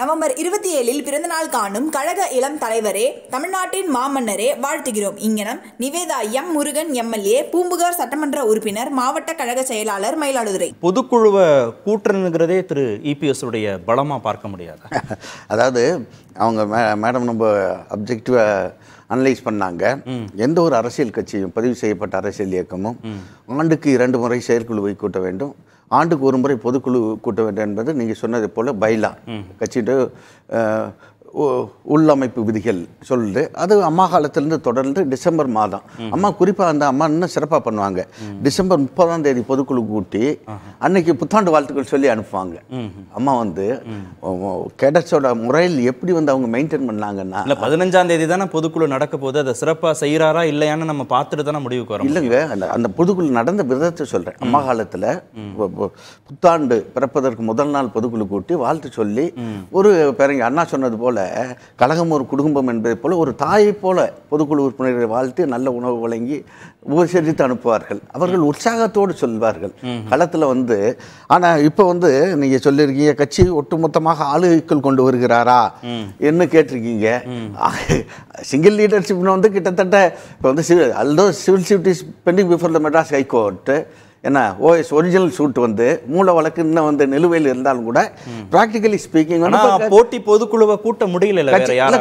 November இருபத்தி ஏழில் பிறந்தநாள் காணும் கழக இளம் தலைவரே தமிழ்நாட்டின் மாமன்னரே வாழ்த்துகிறோம் இங்கனம் நிவேதா எம் முருகன் எம்எல்ஏ பூம்புகார் சட்டமன்ற உறுப்பினர் மாவட்ட கழக செயலாளர் மயிலாடுதுறை பொதுக்குழுவை கூட்டணுங்கிறதே திரு இபிஎஸ் உடைய பலமாக பார்க்க முடியாது அதாவது அவங்க மேடம் நம்ம அப்ஜெக்டிவாக அனலைஸ் பண்ணாங்க எந்த ஒரு அரசியல் கட்சியும் பதிவு செய்யப்பட்ட அரசியல் இயக்கமும் ஆண்டுக்கு இரண்டு முறை செயற்குழுவை கூட்ட வேண்டும் ஆண்டுக்கு ஒரு முறை பொதுக்குழு கூட்ட வேண்டும் என்பது நீங்கள் சொன்னதை போல் பைலா கட்சியிட்ட உள்ளமைப்பு விதிகள் சொல்லுது அது அம்மா காலத்திலேருந்து தொடர்ந்து டிசம்பர் மாதம் அம்மா குறிப்பாக அந்த அம்மா இன்னும் சிறப்பாக பண்ணுவாங்க டிசம்பர் முப்பதாம் தேதி பொதுக்குழு கூட்டி அன்னைக்கு புத்தாண்டு வாழ்த்துக்கள் சொல்லி அனுப்புவாங்க அம்மா வந்து கேடட்ஸோட முறையில் எப்படி வந்து அவங்க மெயின்டைன் பண்ணாங்கன்னா இல்லை பதினஞ்சாம் தேதி தானே பொதுக்குழு நடக்க போது அதை சிறப்பாக செய்கிறாரா இல்லையான்னு நம்ம பார்த்துட்டு தானே முடிவுக்கு வரோம் இல்லைங்க அந்த அந்த பொதுக்குழு நடந்த விதத்தை சொல்கிறேன் அம்மா காலத்தில் புத்தாண்டு பிறப்பதற்கு முதல் நாள் பொதுக்குழு கூட்டி வாழ்த்து சொல்லி ஒரு பேரங்க அண்ணா சொன்னது போல் கழகம் ஒரு குடும்பம் என்பதை போல ஒரு தாயை போல பொதுக்குழு உறுப்பினர்களை வாழ்த்து நல்ல உணவு வழங்கி உபசரித்து அனுப்புவார்கள் அவர்கள் உற்சாகத்தோடு சொல்வார்கள் களத்தில் வந்து ஆனால் இப்போ வந்து நீங்கள் சொல்லியிருக்கீங்க கட்சி ஒட்டுமொத்தமாக ஆளுகைக்குள் கொண்டு வருகிறாரா என்ன கேட்டிருக்கீங்க சிங்கிள் லீடர்ஷிப்னு வந்து கிட்டத்தட்ட இப்போ வந்து சிவில் அல்தோ சிவில் சிவிட்டிஸ் pending before the Madras high court என்ன ஓஎஸ் ஒரிஜினல் சூட் வந்து மூல வழக்கு இன்னும் வந்து நிலுவையில் இருந்தாலும் கூட ப்ராக்டிக்கலி ஸ்பீக்கிங் வந்து போட்டி பொதுக்குழுவை கூட்ட முடியல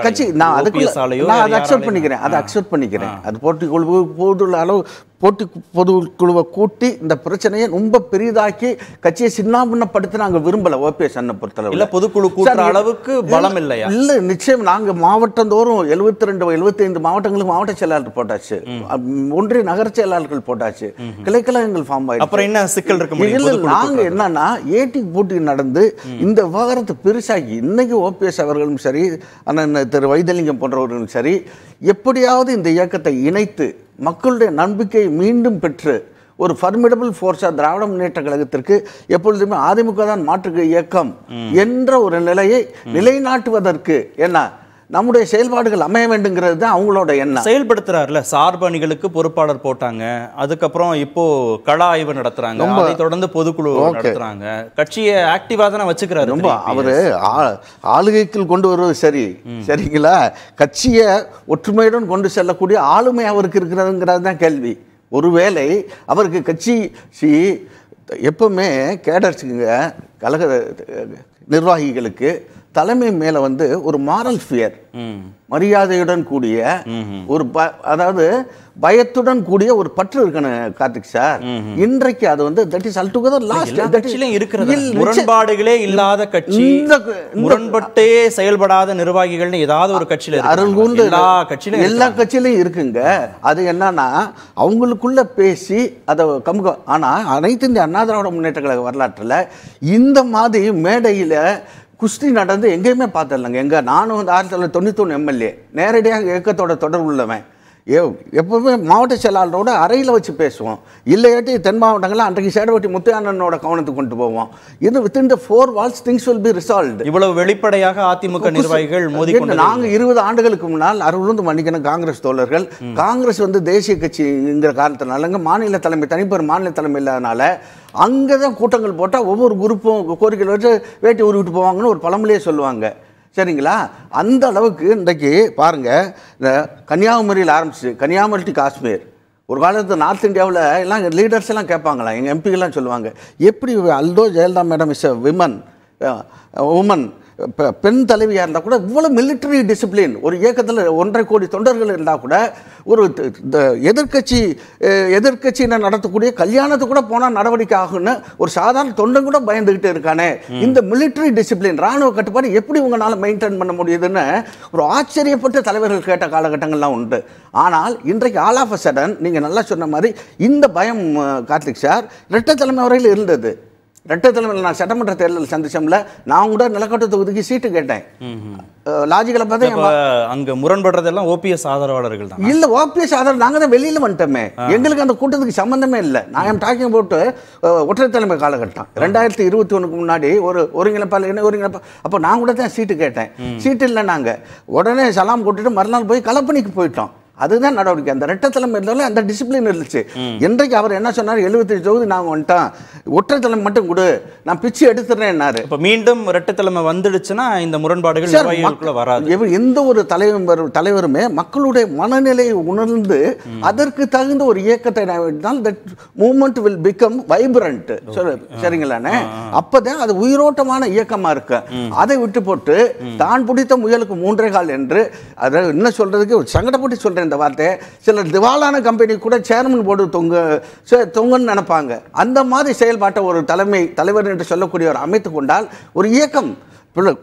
கட்சி நான் அதுக்கு நான் அதை அக்செப்ட் பண்ணிக்கிறேன் அதை அக்செப்ட் பண்ணிக்கிறேன் அது போட்டி குழு போட்டுள்ள அளவு போட்டி பொது குழுவை கூட்டி இந்த பிரச்சனையை ரொம்ப பெரிதாக்கி கட்சியை சின்னாபின்னப்படுத்த நாங்கள் விரும்பலை ஓபிஎஸ் அண்ணை பொறுத்தளவு இல்லை பொதுக்குழு கூட்டுற அளவுக்கு பலம் இல்லையா இல்லை நிச்சயம் நாங்கள் மாவட்டந்தோறும் எழுபத்தி ரெண்டு எழுபத்தைந்து மாவட்டங்களுக்கு மாவட்ட செயலாளர் போட்டாச்சு ஒன்றிய நகர செயலாளர்கள் போட்டாச்சு கிளைக்கழகங்கள் ஃபார்ம் ஆயிடுச்சு அப்புறம் என்ன சிக்கல் இருக்கு இல்லை நாங்கள் என்னன்னா ஏடி போட்டி நடந்து இந்த விவகாரத்தை பெருசாகி இன்னைக்கு ஓபிஎஸ் அவர்களும் சரி அண்ணன் திரு வைதலிங்கம் போன்றவர்களும் சரி எப்படியாவது இந்த இயக்கத்தை இணைத்து மக்களுடைய நம்பிக்கை மீண்டும் பெற்று ஒரு ஃபர்மிடபிள் ஃபோர்ஸாக திராவிட முன்னேற்ற கழகத்திற்கு எப்பொழுதுமே அதிமுக தான் மாற்று இயக்கம் என்ற ஒரு நிலையை நிலைநாட்டுவதற்கு என்ன நம்முடைய செயல்பாடுகள் அமைய வேண்டுங்கிறது தான் அவங்களோட எண்ணம் செயல்படுத்துறாருல சார்பு அணிகளுக்கு பொறுப்பாளர் போட்டாங்க அதுக்கப்புறம் இப்போ கள ஆய்வு நடத்துறாங்க அதை தொடர்ந்து பொதுக்குழு நடத்துறாங்க கட்சியை ஆக்டிவா தானே வச்சுக்கிறாரு ரொம்ப அவரு ஆளுகைக்குள் கொண்டு வருவது சரி சரிங்களா கட்சியை ஒற்றுமையுடன் கொண்டு செல்லக்கூடிய ஆளுமை அவருக்கு இருக்கிறதுங்கிறது தான் கேள்வி ஒருவேளை அவருக்கு கட்சி சி எப்பவுமே கேடர்ஸுங்க கழக நிர்வாகிகளுக்கு தலைமை மேலே வந்து ஒரு மாரல் ஃபியர் மரியாதையுடன் கூடிய ஒரு ப அதாவது பயத்துடன் கூடிய ஒரு பற்று இருக்கணும் கார்த்திக் சார் இன்றைக்கு அது வந்து தட் இஸ் லாஸ்ட் கட்சியிலும் இருக்கிறது முரண்பாடுகளே இல்லாத கட்சி முரண்பட்டே செயல்படாத நிர்வாகிகள்னு ஏதாவது ஒரு கட்சியில அருள்கூர்ந்து எல்லா கட்சியிலும் எல்லா கட்சியிலும் இருக்குங்க அது என்னன்னா அவங்களுக்குள்ள பேசி அதை கமுக ஆனால் அனைத்து இந்திய அண்ணா திராவிட முன்னேற்ற கழக வரலாற்றில் இந்த இந்த மாதிரி மேடையில் குஸ்தி நடந்து எங்கேயுமே பார்த்துடலங்க எங்கே நானும் ஆயிரத்தி தொள்ளாயிரத்தி தொண்ணூத்தொன்று எம்எல்ஏ நேரடியாக இயக்கத்தோட தொடர்பு உள்ளவன் எப்போவுமே மாவட்ட செயலாளரோட அறையில் வச்சு பேசுவோம் இல்லையாட்டி தென் மாவட்டங்களில் அன்றைக்கு சேடவட்டி முத்தையாண்ணனோட கவனத்துக்கு கொண்டு போவோம் இது within the four walls things will be resolve இவ்வளவு வெளிப்படையாக அதிமுக நிர்வாகிகள் மோதி நாங்கள் இருபது ஆண்டுகளுக்கு முன்னால் அறுபது மன்னிக்கணும் காங்கிரஸ் தோழர்கள் காங்கிரஸ் வந்து தேசிய கட்சிங்கிற காரணத்தினால மாநில தலைமை தனிப்பெரும் மாநில தலைமை இல்லாதனால அங்கே தான் கூட்டங்கள் போட்டால் ஒவ்வொரு குரூப்பும் கோரிக்கையில் வச்சு வேட்டி உருவிட்டு போவாங்கன்னு ஒரு பழமொழியே சொல்லுவாங்க சரிங்களா அந்த அளவுக்கு இன்றைக்கு பாருங்கள் இந்த கன்னியாகுமரியில் ஆரம்பிச்சு கன்னியாகுமரி டு காஷ்மீர் ஒரு காலத்தில் நார்த் இந்தியாவில் எல்லாம் லீடர்ஸ் எல்லாம் கேட்பாங்களா எங்கள் எம்பிக்கெல்லாம் சொல்லுவாங்க எப்படி although Jayalalithaa madam is a women woman இப்போ பெண் தலைவியாக இருந்தால் கூட இவ்வளோ மிலிட்டரி டிசிப்ளின் ஒரு இயக்கத்தில் ஒன்றரை கோடி தொண்டர்கள் இருந்தால் கூட ஒரு எதிர்கட்சி எதிர்கட்சியினர் நடத்தக்கூடிய கல்யாணத்துக்கு கூட போனால் நடவடிக்கை ஆகும்னு ஒரு சாதாரண தொண்டன் கூட பயந்துக்கிட்டு இருக்கானே இந்த மிலிட்டரி டிசிப்ளின் ராணுவ கட்டுப்பாடு எப்படி உங்களால் மெயின்டைன் பண்ண முடியுதுன்னு ஒரு ஆச்சரியப்பட்ட தலைவர்கள் கேட்ட காலகட்டங்கள்லாம் உண்டு ஆனால் இன்றைக்கு ஆல் ஆஃப் அ சடன் நீங்கள் நல்லா சொன்ன மாதிரி இந்த பயம் கார்த்திக் சார் ரெட்ட தலைமை வரையில் இருந்தது ரெட்டை தலைமையில் நான் சட்டமன்ற தேர்தல் சந்திச்சோம்ல நான் கூட நிலக்கோட்டை தொகுதிக்கு சீட்டு கேட்டேன் லாஜிக்கலை பார்த்தா அங்கே முரண்படுறதெல்லாம் ஓபிஎஸ் ஆதரவாளர்கள் தான் இல்லை ஓபிஎஸ் ஆதரவு நாங்க தான் வெளியில் வந்துட்டோமே எங்களுக்கு அந்த கூட்டத்துக்கு சம்மந்தமே இல்லை நான் என் டாக்கிங் போட்டு ஒற்றை தலைமை காலகட்டம் ரெண்டாயிரத்தி இருபத்தி ஒன்றுக்கு முன்னாடி ஒரு ஒருங்கிணைப்பாளர் என்ன ஒருங்கிணைப்பா அப்போ நான் கூட தான் சீட்டு கேட்டேன் சீட்டு இல்லை நாங்கள் உடனே சலாம் கூட்டுட்டு மறுநாள் போய் கலப்பணிக்கு போயிட்டோம் அதுதான் நடவடிக்கை அந்த ரெட்டத்தலம் இருந்தாலும் அந்த டிசிப்ளின் இருந்துச்சு இன்றைக்கு அவர் என்ன சொன்னார் எழுபத்தஞ்சு தொகுதி நாங்கள் வந்துட்டான் ஒற்றைத்தலம் மட்டும் கொடு நான் பிச்சு எடுத்துறேன்னாரு இப்போ மீண்டும் ரெட்டத்தலைமை வந்துடுச்சுன்னா இந்த முரண்பாடுகள் வராது எந்த ஒரு தலைவர் தலைவருமே மக்களுடைய மனநிலையை உணர்ந்து அதற்கு தகுந்த ஒரு இயக்கத்தை that movement will become vibrant சரிங்களாண்ணே அப்போதான் அது உயிரோட்டமான இயக்கமாக இருக்கு அதை விட்டு போட்டு தான் பிடித்த முயலுக்கு மூன்றே கால் என்று அதை என்ன சொல்றதுக்கு சங்கடப்பட்டு சொல்றேன் அந்த வார்த்தை சிலர் திவாலான கம்பெனி கூட சேர்மன் போர்டு தொங்கு தொங்குன்னு நினைப்பாங்க அந்த மாதிரி செயல்பாட்டை ஒரு தலைமை தலைவர் என்று சொல்லக்கூடிய ஒரு அமைத்து கொண்டால் ஒரு இயக்கம்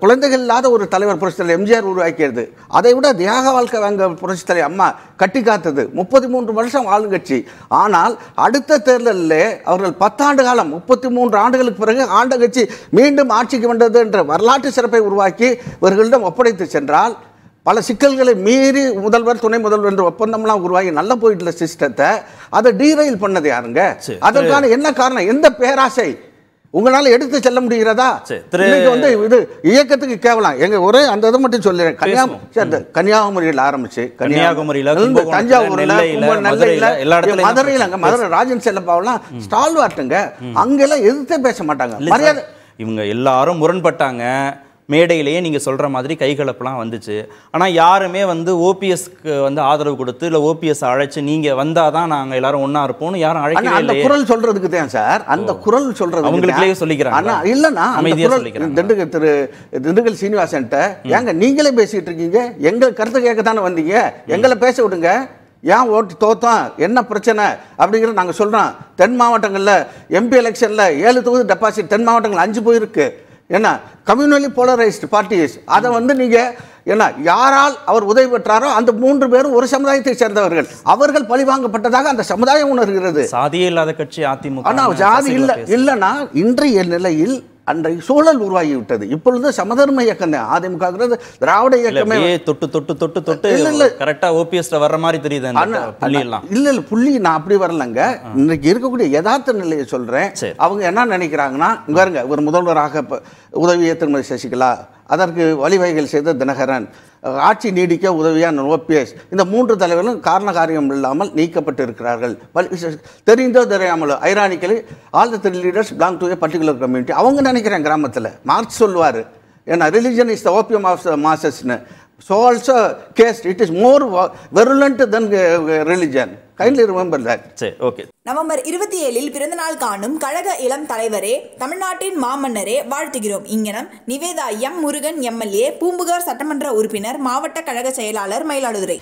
குழந்தைகள் இல்லாத ஒரு தலைவர் தலைவர் எம்ஜிஆர் உருவாக்கியது அதை விட தியாக வாழ்க்கை வாங்க புரட்சித்தலை அம்மா கட்டி காத்தது முப்பத்தி மூன்று வருஷம் ஆளுங்கட்சி ஆனால் அடுத்த தேர்தலில் அவர்கள் பத்தாண்டு காலம் முப்பத்தி மூன்று ஆண்டுகளுக்கு பிறகு ஆண்ட கட்சி மீண்டும் ஆட்சிக்கு வந்தது என்ற வரலாற்று சிறப்பை உருவாக்கி இவர்களிடம் ஒப்படைத்து சென்றால் பல சிக்கல்களை மீறி முதல்வர் துணை முதல்வர் என்ற ஒப்பந்தம்லாம் உருவாகி நல்ல போயிட்டு சிஸ்டத்தை அதை டீரைல் பண்ணது யாருங்க அதற்கான என்ன காரணம் எந்த பேராசை உங்களால எடுத்து செல்ல முடிகிறதா வந்து இது இயக்கத்துக்கு கேவலாம் எங்க ஒரே அந்த இதை மட்டும் சொல்லிடுறேன் கன்னியாகுமரி கன்னியாகுமரியில் ஆரம்பிச்சு கன்னியாகுமரியில தஞ்சாவூர்ல நெல்லையில மதுரையில் அங்க மதுரை ராஜன் செல்லப்பாவெல்லாம் ஸ்டால் வாட்டுங்க அங்கெல்லாம் எதிர்த்தே பேச மாட்டாங்க மரியாதை இவங்க எல்லாரும் முரண்பட்டாங்க மேடையிலேயே நீங்கள் சொல்கிற மாதிரி கைகலப்பெலாம் வந்துச்சு ஆனால் யாருமே வந்து ஓபிஎஸ்க்கு வந்து ஆதரவு கொடுத்து இல்லை ஓபிஎஸ் அழைச்சி நீங்கள் வந்தால் தான் நாங்கள் எல்லாரும் ஒன்றா இருப்போம்னு யாரும் அழைக்கல அந்த குரல் சொல்கிறதுக்கு தான் சார் அந்த குரல் சொல்கிறது அவங்களுக்கே சொல்லிக்கிறாங்க இல்லைன்னா இல்லைண்ணா அமைதியாக சொல்லிக்கிறேன் திண்டுக்கல் திரு திண்டுக்கல் சீனிவாசன்ட்ட ஏங்க நீங்களே பேசிகிட்டு இருக்கீங்க எங்கள் கருத்து கேட்க தானே வந்தீங்க எங்களை பேச விடுங்க ஏன் ஓட்டு தோத்தோம் என்ன பிரச்சனை அப்படிங்கிறத நாங்கள் சொல்கிறோம் தென் மாவட்டங்களில் எம்பி எலெக்ஷனில் ஏழு தொகுதி டெபாசிட் தென் மாவட்டங்கள் அஞ்சு போயிருக்கு என்ன கம்யூனலி போலரைஸ்டு பார்ட்டிஸ் அதை வந்து நீங்கள் என்ன யாரால் அவர் உதவி பெற்றாரோ அந்த மூன்று பேரும் ஒரு சமுதாயத்தை சேர்ந்தவர்கள் அவர்கள் பழிவாங்கப்பட்டதாக அந்த சமுதாயம் உணர்கிறது சாதியே இல்லாத கட்சி அதிமுக ஆனால் ஜாதி இல்லை இல்லைன்னா இன்றைய நிலையில் அன்றைய சூழல் உருவாகிவிட்டது இப்பொழுது சமதர்ம இயக்கம் அதிமுக திராவிட இயக்கமே தொட்டு தொட்டு தொட்டு தொட்டு இல்ல இல்ல கரெக்டா ஓபிஎஸ் வர்ற மாதிரி தெரியுது இல்ல இல்ல புள்ளி நான் அப்படி வரலங்க இன்னைக்கு இருக்கக்கூடிய யதார்த்த நிலையை சொல்றேன் அவங்க என்ன நினைக்கிறாங்கன்னா பாருங்க ஒரு முதல்வராக உதவிய திருமதி சசிகலா அதற்கு வழிவகைகள் செய்த தினகரன் ஆட்சி நீடிக்க உதவியான ஓபிஎஸ் இந்த மூன்று தலைவர்களும் காரண காரியம் இல்லாமல் நீக்கப்பட்டு இருக்கிறார்கள் தெரிந்தோ தெரியாமலோ ironically all the three leaders belong to a particular community அவங்க நினைக்கிறேன் கிராமத்தில் மார்க் சொல்வார் ஏன்னா religion is the opium of the மாசஸ்னு so also caste it is more virulent then religion kindly remember that சரி ஓகே நவம்பர் இருபத்தி ஏழில் பிறந்தநாள் காணும் கழக இளம் தலைவரே தமிழ்நாட்டின் மாமன்னரே வாழ்த்துகிறோம் இங்கனம் நிவேதா எம் முருகன் எம்எல்ஏ பூம்புகார் சட்டமன்ற உறுப்பினர் மாவட்ட கழக செயலாளர் மயிலாடுதுறை